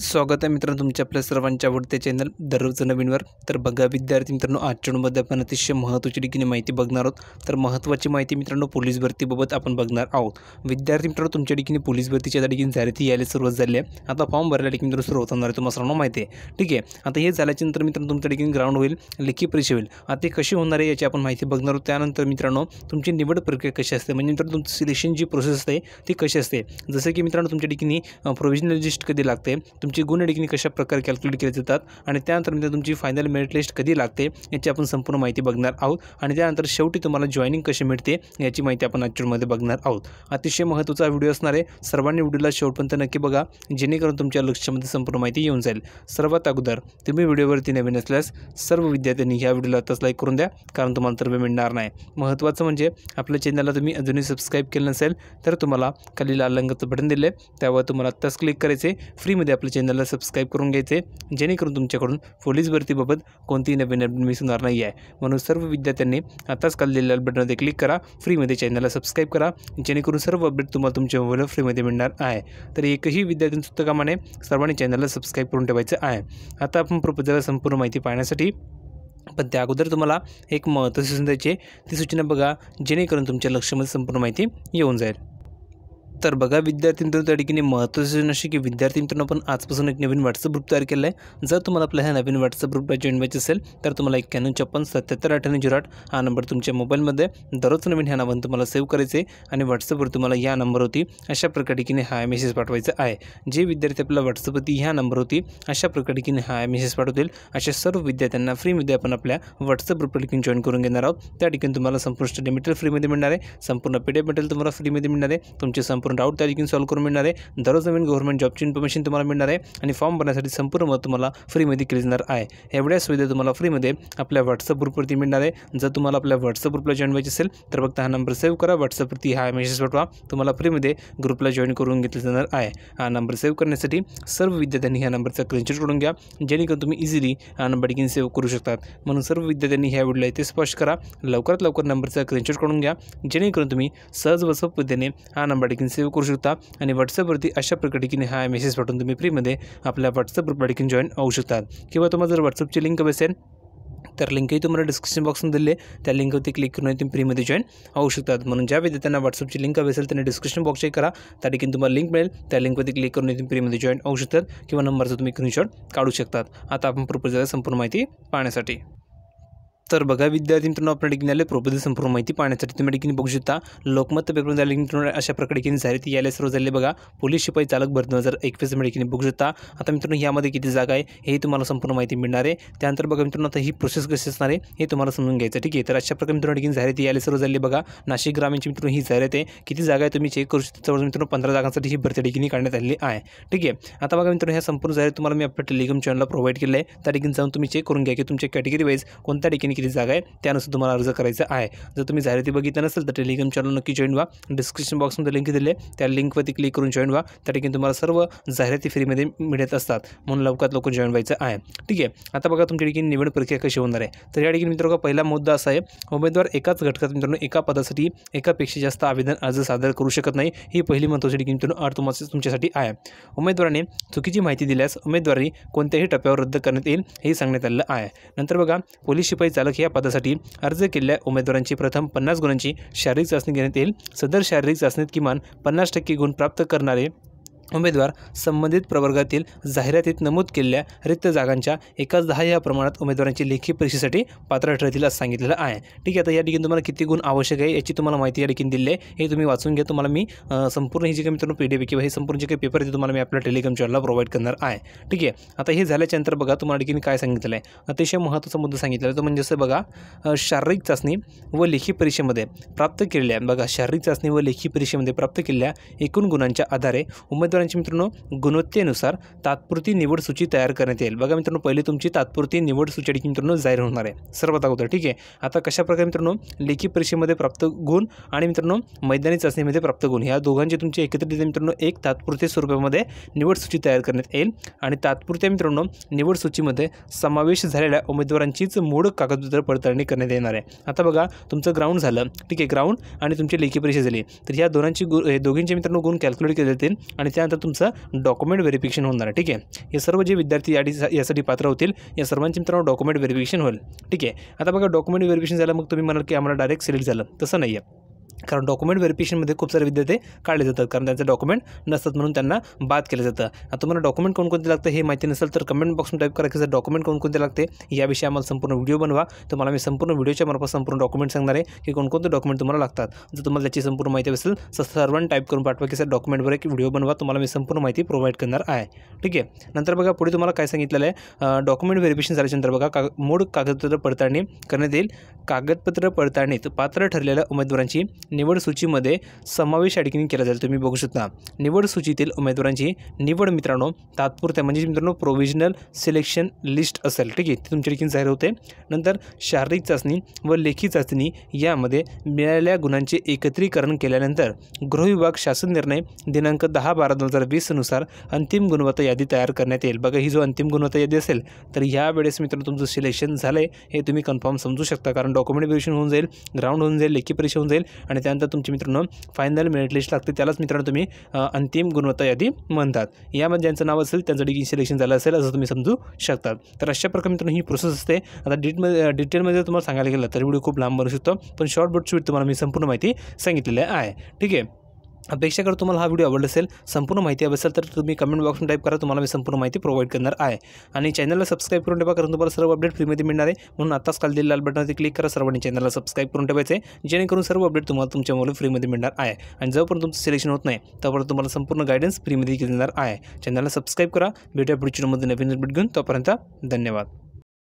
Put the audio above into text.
स्वागत आहे मित्रांनो तुमच्या आपल्या सर्वांच्या आवडते चॅनल दररोज नवीनवर तर बघा विद्यार्थी मित्रांनो आजच्यामध्ये आपण अतिशय महत्त्वाची ठिकाणी माहिती बघणार आहोत तर महत्त्वाची माहिती मित्रांनो पोलीस भरतीबाबत आपण बघणार आहोत विद्यार्थी मित्रांनो तुमच्या ठिकाणी पोलीस भरतीच्या त्या ठिकाणी ती यायला सुरुवात झाली आहे आता फॉर्म भरायला ठिकाणी मित्रांनो सुरुवात होणार आहे तुम्हाला सर्वांना माहिती आहे ठीक आहे आता हे झाल्याच्या नंतर मित्रांनो तुमच्या ठिकाणी ग्राउंड होईल लेखी परीक्षा होईल आता कशी होणार आहे याची आपण माहिती बघणार आहोत त्यानंतर मित्रांनो तुमची निवड प्रक्रिया कशी असते म्हणजे मित्रांनो तुमची सिलेक्शन जी प्रोसेस असते ती कशी असते जसं की मित्रांनो तुमच्या ठिकाणी प्रोव्हिजनल लिस्ट कधी लागते तुमची डिग्री कशा प्रकारे कॅल्क्युलेट केले जातात आणि त्यानंतर म्हणजे तुमची फायनल मेरिट लिस्ट कधी लागते याची आपण संपूर्ण माहिती बघणार आहोत आणि त्यानंतर शेवटी तुम्हाला जॉईनिंग कशी मिळते याची माहिती आपण आजच्यामध्ये बघणार आहोत अतिशय महत्त्वाचा व्हिडिओ असणार आहे सर्वांनी व्हिडिओला शेवटपर्यंत नक्की बघा जेणेकरून तुमच्या लक्षामध्ये संपूर्ण माहिती येऊन जाईल सर्वात अगोदर तुम्ही व्हिडिओवरती नवीन असल्यास सर्व विद्यार्थ्यांनी ह्या व्हिडिओला आताच लाईक करून द्या कारण तुम्हाला तर मिळणार नाही महत्त्वाचं म्हणजे आपल्या चॅनलला तुम्ही अजूनही सबस्क्राईब केलं नसेल तर तुम्हाला खाली लाल रंगाचं बटन दिलं त्यावर तुम्हाला आत्ताच क्लिक करायचे फ्रीमध्ये आपलं चॅनलला सबस्क्राईब करून घ्यायचे जेणेकरून तुमच्याकडून पोलीस भरतीबाबत कोणतीही नवीन अपडेट मिस होणार नाही आहे म्हणून सर्व विद्यार्थ्यांनी आताच दिलेल्या बटनमध्ये क्लिक करा फ्रीमध्ये चॅनलला सबस्क्राईब करा जेणेकरून सर्व अपडेट तुम्हाला तुमच्या मोबाईलवर फ्रीमध्ये मिळणार आहे तर एकही विद्यार्थी सुद्धा कामाने सर्वांनी चॅनलला सबस्क्राईब करून ठेवायचं आहे आता आपण प्रपोजलला संपूर्ण माहिती पाहण्यासाठी पण त्या अगोदर तुम्हाला एक महत्त्वाची सूचना द्यायची ती सूचना बघा जेणेकरून तुमच्या लक्षामध्ये संपूर्ण माहिती येऊन जाईल तर बघा विद्यार्थी मित्रांनो त्या ठिकाणी महत्त्वाचं योजना अशी की विद्यार्थी मित्रांनो आपण आजपासून एक नवीन व्हॉट्सअप ग्रुप तयार केला आहे जर तुम्हाला आपल्या ह्या नवीन व्हॉट्सअप ग्रुपला जॉईन व्हायचं असेल तर तुम्हाला एक्क्याण्णव छप्पन सत्याहत्तर अठ्ठ्याण्णव झिरो आठ हा नंबर तुमच्या मोबाईलमध्ये दररोज नवीन ह्या नावानं तुम्हाला सेव्ह करायचे आहे आणि व्हॉट्सअपवर तुम्हाला या नंबर होती अशा प्रकारे ठिकाणी हा मेसेज पाठवायचा आहे जे विद्यार्थी आपल्याला व्हॉट्सअपवरती ह्या होती अशा प्रकार ठिकाणी हा मेसेज पाठवतील अशा सर्व विद्यार्थ्यांना फ्रीमध्ये आपण आपल्या व्हॉट्सअप ग्रुपला ठिकाणी जॉईन करून घेणार आहोत त्या ठिकाणी तुम्हाला संपूर्ण स्टडी मटेरियल फ्रीमध्ये मिळणार आहे संपूर्ण पी डी मटेरियल तुम्हाला फ्रीमध्ये मिळणार आहे तुमचे संपूर्ण डाऊट त्या देखील सॉल्व्ह करून मिळणार आहे दररोज नवीन गव्हर्मेंट जॉबची इन्फॉर्मेशन तुम्हाला मिळणार आहे आणि फॉर्म भरण्यासाठी संपूर्ण मत तुम्हाला फ्रीमध्ये केली जाणार आहे एवढ्या सुविधा तुम्हाला फ्रीमध्ये आपल्या व्हॉट्सअप ग्रुपवरती मिळणार आहे जर तुम्हाला आपल्या व्हॉट्सअप ग्रुपला जॉईन व्हायचे असेल तर फक्त हा नंबर सेव्ह करा व्हॉट्सअपवरती हा मेसेज पाठवा तुम्हाला फ्रीमध्ये ग्रुपला जॉईन करून घेतलं जाणार आहे हा नंबर सेव्ह करण्यासाठी सर्व विद्यार्थ्यांनी ह्या नंबरचा स्क्रीनशॉट करून घ्या जेणेकरून तुम्ही इझिली हा नंबर देखील सेव्ह करू शकतात म्हणून सर्व विद्यार्थ्यांनी ह्या व्हिडिओला इथे स्पष्ट करा लवकरात लवकर नंबरचा स्क्रीनशॉट करून घ्या जेणेकरून तुम्ही सहज व सोपतेने हा नंबर देखील सेव्ह सेव्ह करू शकता आणि व्हॉट्सअपवरती अशा प्रकारे हा मेसेज पाठवून तुम्ही फ्रीमध्ये आपल्या व्हॉट्सअप ग्रुपला देखील जॉईन होऊ शकता किंवा तुम्हाला जर व्हॉट्सअपची लिंक असेल तर लिंकही तुम्हाला डिस्क्रिप्शन बॉक्समध्ये दिली त्या लिंकवरती क्लिक करून तुम्ही फ्रीमध्ये जॉईन होऊ शकतात म्हणून ज्या विद्यार्थ्यांना व्हॉट्सअपची लिंक हवी असेल त्यांनी डिस्क्रिप्शन बॉक्स चेक करा त्या ठिकाणी तुम्हाला लिंक मिळेल त्या लिंकवरती क्लिक करून तुम्ही फ्रीमध्ये जॉईन होऊ शकतात किंवा नंबरचा तुम्ही स्क्रीनशॉट काढू शकतात आता आपण प्रोपोजलला संपूर्ण माहिती पाहण्यासाठी तर बघा विद्यार्थी मित्रांनो आपण डिग्री आले प्रोपोजल संपूर्ण माहिती पाहण्यासाठी तुम्ही डिग्री बघू शकता लोकमत पेपर झाले मित्रांनो अशा प्रकारे ठिकाणी झाली ती यायला सर्व झाली बघा पोलीस शिपाई चालक भर दोन हजार एकवीस ठिकाणी बघू शकता आता मित्रांनो यामध्ये किती जागा आहे हे तुम्हाला संपूर्ण माहिती मिळणार आहे त्यानंतर बघा मित्रांनो आता ही प्रोसेस कशी असणार आहे हे तुम्हाला समजून घ्यायचं ठीक आहे तर अशा प्रकारे मित्रांनो झाली ती यायला सर्व झाली बघा नाशिक ग्रामीणची मित्रांनो ही जाहिरात आहे किती जागा आहे तुम्ही चेक करू शकता जवळ मित्रांनो पंधरा जागांसाठी ही भरती ठिकाणी काढण्यात आली आहे ठीक आहे आता बघा मित्रांनो ह्या संपूर्ण जाहिरात तुम्हाला मी आपल्या टेलिग्राम चॅनलला प्रोव्हाइड केलं आहे त्या ठिकाणी जाऊन तुम्ही चेक करून घ्या की तुमच्या कॅटेगरी वाईज कोणत्या ठिकाणी केली जागा आहे त्यानुसार तुम्हाला अर्ज करायचा आहे जर तुम्ही जाहिराती बघितल्या नसेल तर टेलिग्राम चॅनल नक्की जॉईन व्हा डिस्क्रिप्शन बॉक्समध्ये लिंक दिले त्या लिंकवरती क्लिक करून जॉईन व्हा त्या ठिकाणी तुम्हाला सर्व जाहिराती फ्रीमध्ये मिळत असतात म्हणून लवकरात लवकर जॉईन व्हायचं आहे ठीक आहे आता बघा तुमच्या ठिकाणी निवड प्रक्रिया कशी होणार आहे तर या ठिकाणी मित्रांनो पहिला मुद्दा असा आहे उमेदवार एकाच घटकात मित्रांनो एका पदासाठी एकापेक्षा जास्त आवेदन अर्ज सादर करू शकत नाही ही पहिली महत्त्वाची ठिकाणी मित्रांनो आठ तुम्हाला तुमच्यासाठी आहे उमेदवाराने चुकीची माहिती दिल्यास उमेदवारी कोणत्याही टप्प्यावर रद्द करण्यात येईल हे सांगण्यात आलेलं आहे नंतर बघा पोलीस शिपाई या पदासाठी अर्ज केलेल्या उमेदवारांची प्रथम पन्नास गुणांची शारीरिक चाचणी घेण्यात येईल सदर शारीरिक चाचणीत किमान पन्नास टक्के गुण प्राप्त करणारे उमेदवार संबंधित प्रवर्गातील जाहिरातीत नमूद केलेल्या रिक्त जागांच्या एकाच दहा या प्रमाणात उमेदवारांची लेखी परीक्षेसाठी पात्र ठरतील असं सांगितलेलं आहे ठीक आहे आता या ठिकाणी तुम्हाला किती गुण आवश्यक आहे याची तुम्हाला माहिती या ठिकाणी दिली आहे हे तुम्ही वाचून घ्या तुम्हाला मी संपूर्ण ही जी काही मित्रांनो पी डी किंवा हे संपूर्ण जे काही पेपर ते तुम्हाला मी आपल्या टेलिग्राम चॅनलला प्रोव्हाइड करणार आहे ठीक आहे आता हे झाल्याच्यानंतर बघा तुम्हाला ठिकाणी काय सांगितलं आहे अतिशय महत्त्वाचा मुद्दा सांगितलेला आहे तो म्हणजे असं बघा शारीरिक चाचणी व लेखी परीक्षेमध्ये प्राप्त केलेल्या बघा शारीरिक चाचणी व लेखी परीक्षेमध्ये प्राप्त केलेल्या एकूण गुणांच्या आधारे उमेदवार शेतकऱ्यांची मित्रांनो गुणवत्तेनुसार तात्पुरती निवड सूची तयार करण्यात येईल बघा मित्रांनो पहिले तुमची तात्पुरती निवड सूची मित्रांनो जाहीर होणार आहे सर्वात अगोदर ठीक आहे आता प्रकारे मित्रांनो लेखी परीक्षेमध्ये प्राप्त गुण आणि मित्रांनो मैदानी चाचणीमध्ये प्राप्त गुण ह्या दोघांचे तुमचे एकत्रित मित्रांनो एक तात्पुरते स्वरूपामध्ये निवड सूची तयार करण्यात येईल आणि तात्पुरत्या मित्रांनो निवड सूचीमध्ये समावेश झालेल्या उमेदवारांचीच मूळ कागदपत्र पडताळणी करण्यात येणार आहे आता बघा तुमचं ग्राउंड झालं ठीक आहे ग्राउंड आणि तुमची लेखी परीक्षा झाली तर ह्या दोघांची गु दोघींचे मित्रांनो गुण कॅल्क्युलेट केले जातील आणि त्या त्यानंतर तुमचं डॉक्युमेंट व्हेरिफिकेशन होणार ठीक आहे हे सर्व जे विद्यार्थी याडी यासाठी पात्र होतील या सर्वांचे मित्रांनो डॉक्युमेंट व्हेरिफिकेशन होईल ठीक आहे आता बघा डॉक्युमेंट व्हेरिफिकेशन झालं मग तुम्ही म्हणाल की आम्हाला डायरेक्ट सिलेक्ट झालं तसं नाही आहे कारण डॉक्युमेंट व्हेरिफिकेशनमध्ये खूप सारे विद्यार्थी काढले जातात कारण त्यांचं डॉक्युमेंट नसतात म्हणून त्यांना बाद केलं जातं आता तुम्हाला डॉक्युमेंट कोणकोणते लागतं हे माहिती नसेल तर कमेंट बॉक्समध्ये टाईप करा की सर डॉक्युमेंट कोणकोणते लागते याविषयी आम्हाला संपूर्ण व्हिडिओ बनवा तुम्हाला मी संपूर्ण व्हिडिओच्या मार्फत संपूर्ण डॉक्युमेंट सांगणार आहे की कोणकोणते डॉक्युमेंट तुम्हाला लागतात जर तुम्हाला त्याची संपूर्ण माहिती असेल तर सर्वांना टाईप करून पाठवा की सर डॉक्युमेंटवर एक व्हिडिओ बनवा तुम्हाला मी संपूर्ण माहिती प्रोव्हाइड करणार आहे ठीक आहे नंतर बघा पुढे तुम्हाला काय सांगितलं आहे डॉक्युमेंट व्हेरिफिकेशन झाल्यानंतर बघा का मूळ कागदपत्र पडताळणी करण्यात येईल कागदपत्र पडताळणीत पात्र ठरलेल्या उमेदवारांची निवड सूचीमध्ये समावेश ठिकाणी केला जाईल तुम्ही बघू शकता निवड सूचीतील उमेदवारांची निवड मित्रांनो तात्पुरत्या म्हणजे मित्रांनो प्रोव्हिजनल सिलेक्शन लिस्ट असेल ठीक आहे ती तुमच्या ठिकाणी जाहीर होते नंतर शारीरिक चाचणी व लेखी चाचणी यामध्ये मिळालेल्या गुणांचे एकत्रीकरण केल्यानंतर गृहविभाग शासन निर्णय दिनांक दहा बारा दोन हजार वीसनुसार अंतिम गुणवत्ता यादी तयार करण्यात येईल बघा ही जो अंतिम गुणवत्ता यादी असेल तर यावेळेस मित्रांनो तुमचं सिलेक्शन झालं आहे हे तुम्ही कन्फर्म समजू शकता कारण डॉक्युमेंट वेरिफिकेशन होऊन जाईल ग्राउंड होऊन जाईल लेखी परीक्षा होऊन जाईल आणि त्यानंतर तुमचे मित्रांनो फायनल मेरिट लिस्ट लागते त्यालाच मित्रांनो तुम्ही अंतिम गुणवत्ता यादी म्हणतात यामध्ये ज्यांचं नाव असेल त्यांचं डिग्री सिलेक्शन झालं असेल असं तुम्ही समजू शकतात तर अशा प्रकारे मित्रांनो ही प्रोसेस असते आता डिटेलमध्ये डिटेलमध्ये तुम्हाला सांगायला गेलं तर व्हिडिओ खूप लांब बनू शकतो पण शॉर्ट बुट तुम्हाला मी संपूर्ण माहिती सांगितलेली आहे ठीक आहे अपेक्षा करतो तुम्हाला हा व्हिडिओ आवडला असेल संपूर्ण माहिती हवी असेल तर तुम्ही कमेंट बॉक्समध्ये टाईप करा तुम्हाला मी संपूर्ण माहिती प्रोव्हाइड करणार आहे आणि चॅनलला सबस्क्राईब करून ठेवा कारण तुम्हाला सर्व अपडेट फ्रीमध्ये मिळणार आहे म्हणून आताच काल दिलेल्या लाल बटनवरती क्लिक करा सर्वांनी चॅनलला सबस्क्राईब करून ठेवायचे जेणेकरून सर्व अपडेट तुम्हाला तुमच्या मोबाईल फ्रीमध्ये मिळणार आहे आणि जोपर्यंत तुमचं सिलेक्शन होत नाही तोपर्यंत तुम्हाला संपूर्ण गायडन्स फ्रीमध्ये देणार आहे चॅनलला सबस्क्राईब करा भेटा पुढच्या नवीन अपडेट घेऊन तोपर्यंत धन्यवाद